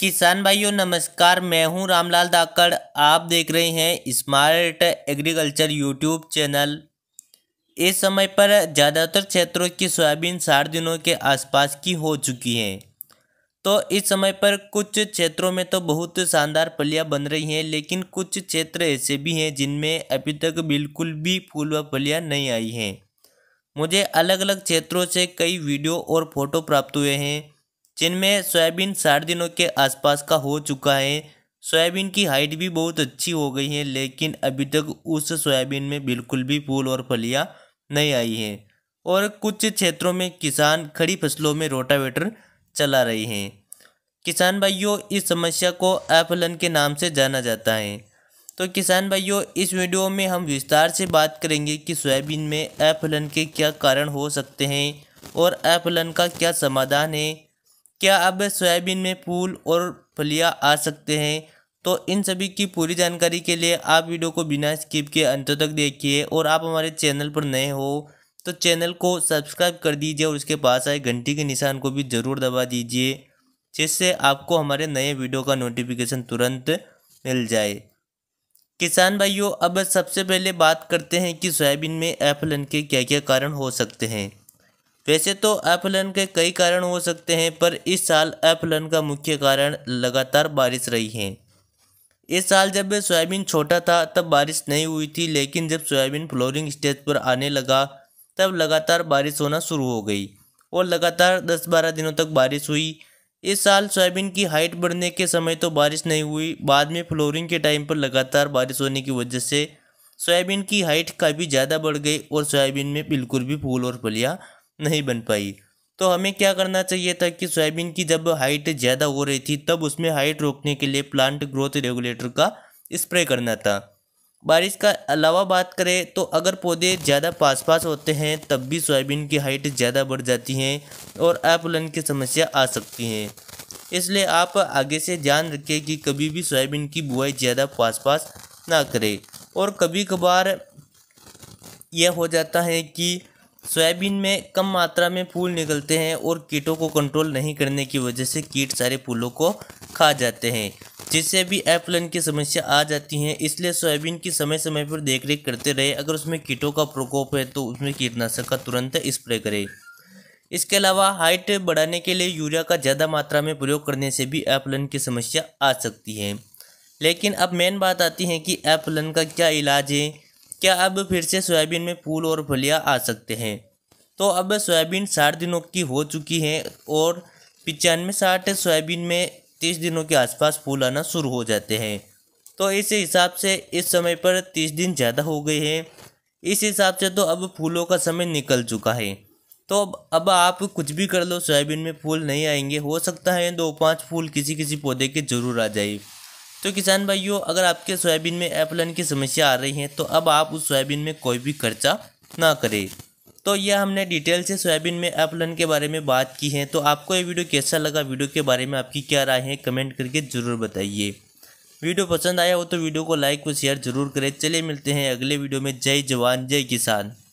किसान भाइयों नमस्कार मैं हूं रामलाल दाकड़ आप देख रहे हैं स्मार्ट एग्रीकल्चर यूट्यूब चैनल इस समय पर ज़्यादातर क्षेत्रों की सोयाबीन साठ दिनों के आसपास की हो चुकी है तो इस समय पर कुछ क्षेत्रों में तो बहुत शानदार फलियाँ बन रही हैं लेकिन कुछ क्षेत्र ऐसे भी हैं जिनमें अभी तक बिल्कुल भी फूल व फलियाँ नहीं आई हैं मुझे अलग अलग क्षेत्रों से कई वीडियो और फोटो प्राप्त हुए हैं जिनमें सोयाबीन साठ दिनों के आसपास का हो चुका है सोयाबीन की हाइट भी बहुत अच्छी हो गई है लेकिन अभी तक उस सोयाबीन में बिल्कुल भी फूल और फलियाँ नहीं आई हैं और कुछ क्षेत्रों में किसान खड़ी फसलों में रोटावेटर चला रहे हैं किसान भाइयों इस समस्या को एफलन के नाम से जाना जाता है तो किसान भाइयों इस वीडियो में हम विस्तार से बात करेंगे कि सोयाबीन में एफलन के क्या कारण हो सकते हैं और एफलन का क्या समाधान है क्या अब सोयाबीन में फूल और फलियाँ आ सकते हैं तो इन सभी की पूरी जानकारी के लिए आप वीडियो को बिना स्किप के अंत तक देखिए और आप हमारे चैनल पर नए हो तो चैनल को सब्सक्राइब कर दीजिए और उसके पास आए घंटी के निशान को भी ज़रूर दबा दीजिए जिससे आपको हमारे नए वीडियो का नोटिफिकेशन तुरंत मिल जाए किसान भाइयों अब सबसे पहले बात करते हैं कि सोयाबीन में एफलन के क्या क्या कारण हो सकते हैं वैसे तो एफलन के कई कारण हो सकते हैं पर इस साल एफलन का मुख्य कारण लगातार बारिश रही है इस साल जब सोयाबीन छोटा था तब बारिश नहीं हुई थी लेकिन जब सोयाबीन फ्लोरिंग स्टेज पर आने लगा तब लगातार बारिश होना शुरू हो गई और लगातार दस बारह दिनों तक बारिश हुई इस साल सोयाबीन की हाइट बढ़ने के समय तो बारिश नहीं हुई बाद में फ्लोरिंग के टाइम पर लगातार बारिश होने की वजह से सोयाबीन की हाइट काफ़ी ज़्यादा बढ़ गई और सोयाबीन में बिल्कुल भी फूल और फलियाँ नहीं बन पाई तो हमें क्या करना चाहिए था कि सोयाबीन की जब हाइट ज़्यादा हो रही थी तब उसमें हाइट रोकने के लिए प्लांट ग्रोथ रेगुलेटर का स्प्रे करना था बारिश का अलावा बात करें तो अगर पौधे ज़्यादा पास पास होते हैं तब भी सोयाबीन की हाइट ज़्यादा बढ़ जाती है और आपलन की समस्या आ सकती है इसलिए आप आगे से ध्यान रखें कि कभी भी सोयाबीन की बुआई ज़्यादा पास पास ना करें और कभी कभार यह हो जाता है कि सोयाबीन में कम मात्रा में फूल निकलते हैं और कीटों को कंट्रोल नहीं करने की वजह से कीट सारे फूलों को खा जाते हैं जिससे भी एप्लन की समस्या आ जाती है इसलिए सोयाबीन की समय समय पर देखरेख करते रहे अगर उसमें कीटों का प्रकोप है तो उसमें कीटनाशक का तुरंत स्प्रे करें इसके अलावा हाइट बढ़ाने के लिए यूरिया का ज़्यादा मात्रा में प्रयोग करने से भी एप्लन की समस्या आ सकती है लेकिन अब मेन बात आती है कि एप्लन का क्या इलाज है क्या अब फिर से सोयाबीन में फूल और फलियाँ आ सकते हैं तो अब सोयाबीन साठ दिनों की हो चुकी है और पचानवे साठ सोयाबीन में तीस दिनों के आसपास फूल आना शुरू हो जाते हैं तो इस हिसाब से इस समय पर तीस दिन ज़्यादा हो गए हैं इस हिसाब से तो अब फूलों का समय निकल चुका है तो अब अब आप कुछ भी कर लो सोयाबीन में फूल नहीं आएंगे हो सकता है दो पांच फूल किसी किसी पौधे के ज़रूर आ जाए तो किसान भाइयों अगर आपके सोयाबीन में एफलन की समस्या आ रही है तो अब आप उस सोयाबीन में कोई भी खर्चा ना करें तो यह हमने डिटेल से सोयाबीन में एफलन के बारे में बात की है तो आपको ये वीडियो कैसा लगा वीडियो के बारे में आपकी क्या राय है कमेंट करके ज़रूर बताइए वीडियो पसंद आया हो तो वीडियो को लाइक व शेयर जरूर करें चलिए मिलते हैं अगले वीडियो में जय जवान जय किसान